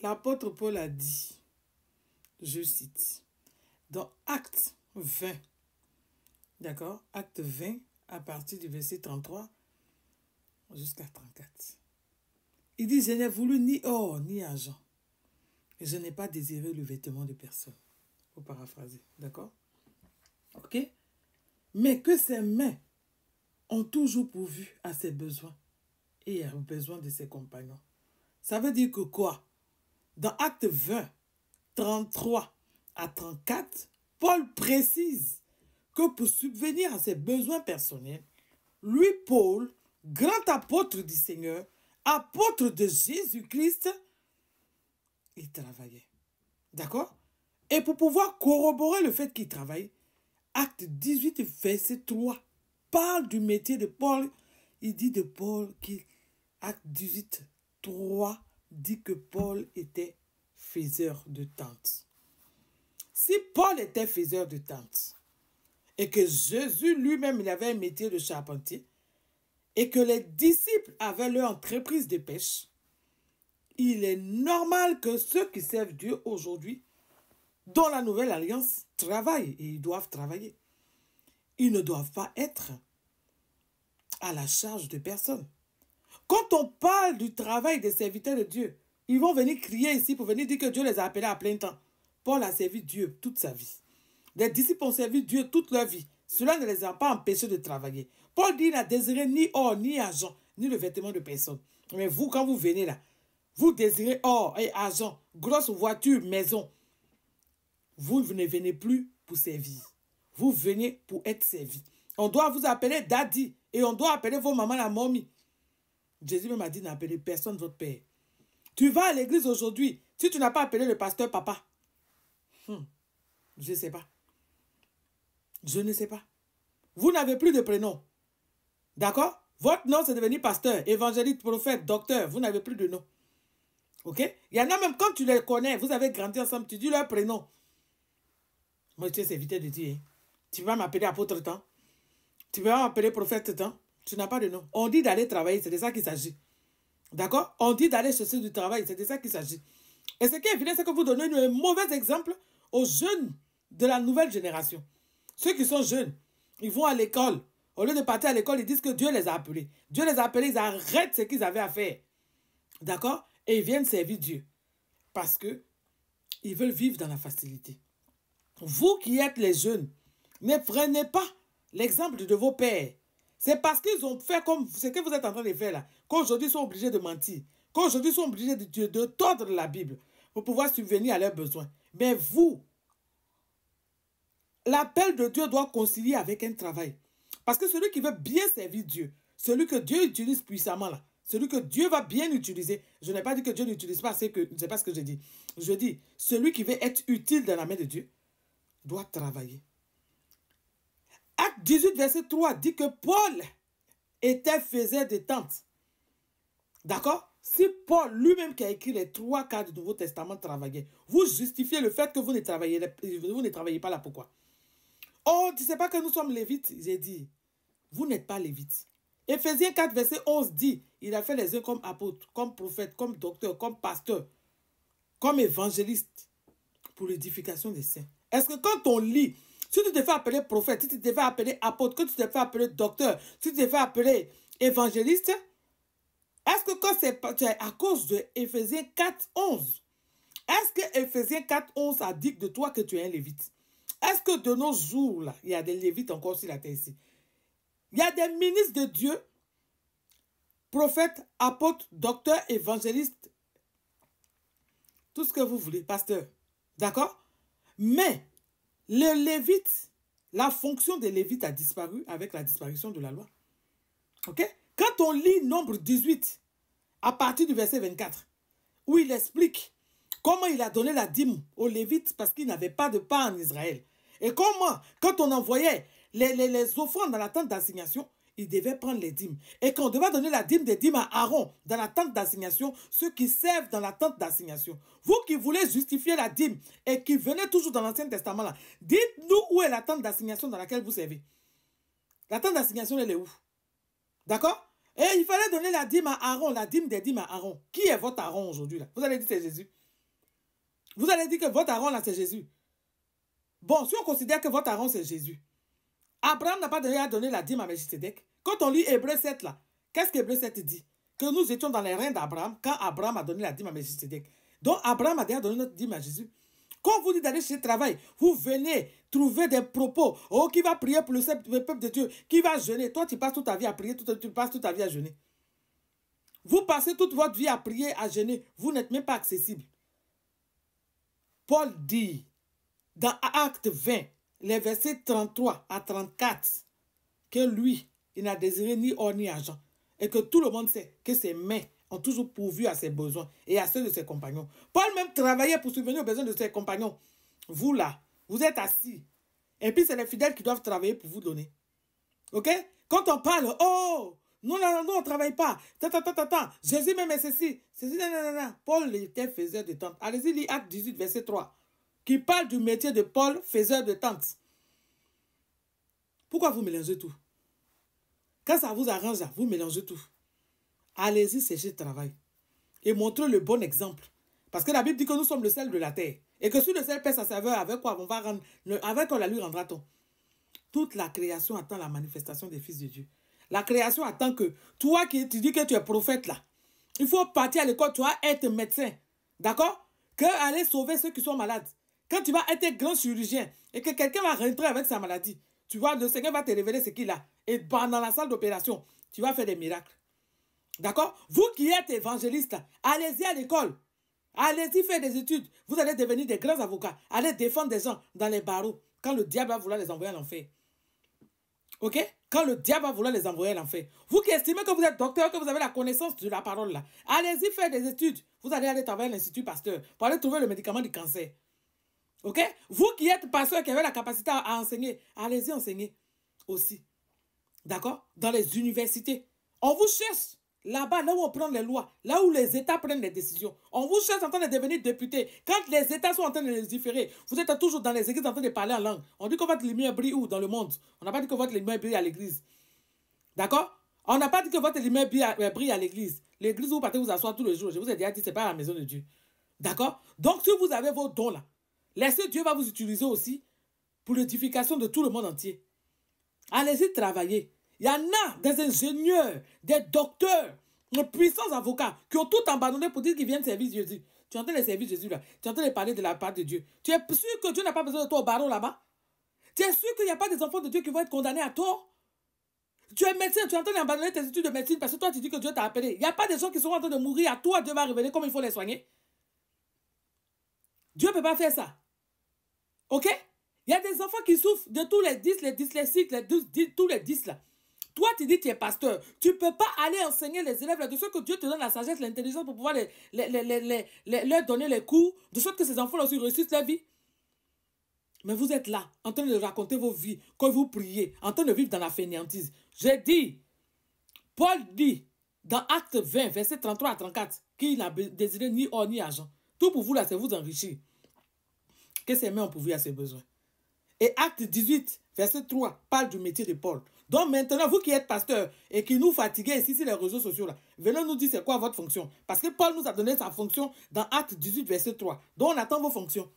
L'apôtre Paul a dit, je cite, dans Acte 20, d'accord Acte 20, à partir du verset 33 jusqu'à 34. Il dit, je n'ai voulu ni or ni argent, et je n'ai pas désiré le vêtement de personne. Pour paraphraser, d'accord Ok Mais que ses mains ont toujours pourvu à ses besoins et aux besoins de ses compagnons. Ça veut dire que quoi dans Acte 20, 33 à 34, Paul précise que pour subvenir à ses besoins personnels, lui, Paul, grand apôtre du Seigneur, apôtre de Jésus-Christ, il travaillait. D'accord Et pour pouvoir corroborer le fait qu'il travaille, acte 18, verset 3, parle du métier de Paul. Il dit de Paul qui, acte 18, 3, dit que Paul était faiseur de tentes. Si Paul était faiseur de tentes, et que Jésus lui-même, avait un métier de charpentier, et que les disciples avaient leur entreprise de pêche, il est normal que ceux qui servent Dieu aujourd'hui, dans la nouvelle alliance, travaillent et ils doivent travailler. Ils ne doivent pas être à la charge de personne. Quand on parle du travail des serviteurs de Dieu, ils vont venir crier ici pour venir dire que Dieu les a appelés à plein temps. Paul a servi Dieu toute sa vie. Les disciples ont servi Dieu toute leur vie. Cela ne les a pas empêchés de travailler. Paul dit, il n'a désiré ni or, ni argent, ni le vêtement de personne. Mais vous, quand vous venez là, vous désirez or et argent, grosse voiture, maison. Vous ne venez plus pour servir. Vous venez pour être servi. On doit vous appeler daddy et on doit appeler vos mamans la momie. Jésus m'a dit n'appeler personne votre père. Tu vas à l'église aujourd'hui, si tu n'as pas appelé le pasteur papa. Hmm. je ne sais pas. Je ne sais pas. Vous n'avez plus de prénom. D'accord Votre nom, c'est devenu pasteur, évangéliste, prophète, docteur. Vous n'avez plus de nom. OK Il y en a même, quand tu les connais, vous avez grandi ensemble, tu dis leur prénom. Moi, je t'ai évité de dire, hein. tu vas m'appeler apôtre temps. Tu vas m'appeler prophète temps. Tu n'as pas de nom. On dit d'aller travailler, c'est de ça qu'il s'agit. D'accord On dit d'aller chercher du travail, c'est de ça qu'il s'agit. Et ce qui est évident, c'est que vous donnez un mauvais exemple aux jeunes de la nouvelle génération. Ceux qui sont jeunes, ils vont à l'école. Au lieu de partir à l'école, ils disent que Dieu les a appelés. Dieu les a appelés, ils arrêtent ce qu'ils avaient à faire. D'accord Et ils viennent servir Dieu. Parce que ils veulent vivre dans la facilité. Vous qui êtes les jeunes, ne prenez pas l'exemple de vos pères. C'est parce qu'ils ont fait comme ce que vous êtes en train de faire là, qu'aujourd'hui ils sont obligés de mentir, qu'aujourd'hui ils sont obligés de, de tordre la Bible pour pouvoir subvenir à leurs besoins. Mais vous, l'appel de Dieu doit concilier avec un travail. Parce que celui qui veut bien servir Dieu, celui que Dieu utilise puissamment là, celui que Dieu va bien utiliser, je n'ai pas dit que Dieu n'utilise pas, c'est que, c'est pas ce que je dis. Je dis, celui qui veut être utile dans la main de Dieu doit travailler. Acte 18, verset 3 dit que Paul était faisait des tentes. D'accord Si Paul lui-même qui a écrit les trois quarts du Nouveau Testament travaillait, vous justifiez le fait que vous ne travaillez, vous ne travaillez pas là. Pourquoi Oh, tu ne sais pas que nous sommes lévites J'ai dit, vous n'êtes pas lévites. Éphésiens 4, verset 11 dit, il a fait les uns comme apôtres, comme prophètes, comme docteurs, comme pasteurs, comme évangélistes, pour l'édification des saints. Est-ce que quand on lit si tu te fais appeler prophète, si tu te fais appeler apôtre, que tu te fais appeler docteur, si tu te fais appeler évangéliste, est-ce que quand c'est à cause de Ephésiens 4, 11, est-ce que Ephésiens 4, 11 a dit de toi que tu es un lévite? Est-ce que de nos jours, là, il y a des lévites encore sur la terre ici? Il y a des ministres de Dieu, prophètes, apôtres, docteurs, évangélistes, tout ce que vous voulez, pasteur. D'accord Mais le lévite, la fonction des lévites a disparu avec la disparition de la loi. OK Quand on lit Nombre 18, à partir du verset 24, où il explique comment il a donné la dîme aux Lévites parce qu'ils n'avaient pas de pain en Israël. Et comment, quand on envoyait les, les offrandes dans la tente d'assignation, il devait prendre les dîmes. Et qu'on devait donner la dîme des dîmes à Aaron dans la tente d'assignation, ceux qui servent dans la tente d'assignation. Vous qui voulez justifier la dîme et qui venez toujours dans l'Ancien Testament, là, dites-nous où est la tente d'assignation dans laquelle vous servez. La tente d'assignation, elle est où D'accord Et il fallait donner la dîme à Aaron, la dîme des dîmes à Aaron. Qui est votre Aaron aujourd'hui là Vous allez dire c'est Jésus. Vous allez dire que votre Aaron là c'est Jésus. Bon, si on considère que votre Aaron c'est Jésus, Abraham n'a pas déjà donné la dîme à Melchisedec. Quand on lit Hébreu 7 là, qu'est-ce qu'Hébreu 7 dit Que nous étions dans les reins d'Abraham quand Abraham a donné la dîme à Jésus-Christ. Donc Abraham a déjà donné notre dîme à Jésus. Quand vous dites d'aller chez le travail, vous venez trouver des propos. Oh, qui va prier pour le peuple de Dieu Qui va jeûner Toi, tu passes toute ta vie à prier, tu passes toute ta vie à jeûner. Vous passez toute votre vie à prier, à jeûner. Vous n'êtes même pas accessible. Paul dit dans Acte 20, les versets 33 à 34, que lui, il n'a désiré ni or ni argent. Et que tout le monde sait que ses mains ont toujours pourvu à ses besoins et à ceux de ses compagnons. Paul même travaillait pour subvenir aux besoins de ses compagnons. Vous là, vous êtes assis. Et puis c'est les fidèles qui doivent travailler pour vous donner. Ok Quand on parle, oh, non, non, non, on ne travaille pas. ta ta ta. Jésus même est ceci. Ceci, non, non, non. Paul était faiseur de tente. Allez-y, lis Acte 18, verset 3. Qui parle du métier de Paul, faiseur de tente. Pourquoi vous mélangez tout quand ça vous arrange, vous mélangez tout. Allez-y, séchez le travail. Et montrez le bon exemple. Parce que la Bible dit que nous sommes le sel de la terre. Et que si le sel perd sa saveur, avec quoi on va rendre, avec quoi la lui rendra-t-on Toute la création attend la manifestation des fils de Dieu. La création attend que toi qui tu dis que tu es prophète là, il faut partir à l'école, tu vas être médecin. D'accord Que aller sauver ceux qui sont malades. Quand tu vas être grand chirurgien et que quelqu'un va rentrer avec sa maladie, tu vois, le Seigneur va te révéler ce qu'il a. Et pendant bah, la salle d'opération, tu vas faire des miracles. D'accord Vous qui êtes évangéliste, allez-y à l'école. Allez-y faire des études. Vous allez devenir des grands avocats. Allez défendre des gens dans les barreaux quand le diable va vouloir les envoyer à l'enfer. OK Quand le diable va vouloir les envoyer à l'enfer. Vous qui estimez que vous êtes docteur, que vous avez la connaissance de la parole là, allez-y faire des études. Vous allez aller travailler à l'Institut Pasteur pour aller trouver le médicament du cancer. Ok Vous qui êtes pasteur, qui avez la capacité à enseigner, allez-y enseigner aussi. D'accord Dans les universités. On vous cherche là-bas, là où on prend les lois, là où les États prennent les décisions. On vous cherche en train de devenir député. Quand les États sont en train de les différer, vous êtes toujours dans les églises en train de parler en langue. On dit que votre lumière brille où Dans le monde. On n'a pas dit que votre lumière brille à l'église. D'accord On n'a pas dit que votre lumière brille à euh, l'église. L'église où vous partez vous asseoir tous les jours. Je vous ai déjà dit, ce n'est pas la maison de Dieu. D'accord Donc si vous avez vos dons là, Laissez Dieu va vous utiliser aussi pour l'édification de tout le monde entier. Allez-y travailler. Il y en a des ingénieurs, des docteurs, des puissants avocats qui ont tout abandonné pour dire qu'ils viennent servir Jésus. Tu entends les services de Jésus là. Tu entends les parler de la part de Dieu. Tu es sûr que Dieu n'a pas besoin de toi au barreau là-bas? Tu es sûr qu'il n'y a pas des enfants de Dieu qui vont être condamnés à tort? Tu es médecin, tu es en train tes études de médecine parce que toi tu dis que Dieu t'a appelé. Il n'y a pas des gens qui sont en train de mourir à toi, Dieu va révéler comment il faut les soigner. Dieu ne peut pas faire ça. Ok Il y a des enfants qui souffrent de tous les 10, les 10 les 12, tous les 10 là. Toi, tu dis tu es pasteur. Tu ne peux pas aller enseigner les élèves de ce que Dieu te donne la sagesse, l'intelligence pour pouvoir les, les, les, leur donner les cours, de sorte que ces enfants-là aussi réussissent leur vie. Mais vous êtes là, en train de raconter vos vies, quand vous priez, en train de vivre dans la fainéantise. J'ai dit, Paul dit, dans Acte 20, verset 33 à 34, qu'il n'a désiré ni or ni argent. Tout pour vous là, c'est vous enrichir que ses mains ont pourvu à ses besoins. Et acte 18, verset 3, parle du métier de Paul. Donc maintenant, vous qui êtes pasteur et qui nous fatiguez ici sur les réseaux sociaux, là, venez nous dire c'est quoi votre fonction. Parce que Paul nous a donné sa fonction dans acte 18, verset 3. Donc on attend vos fonctions.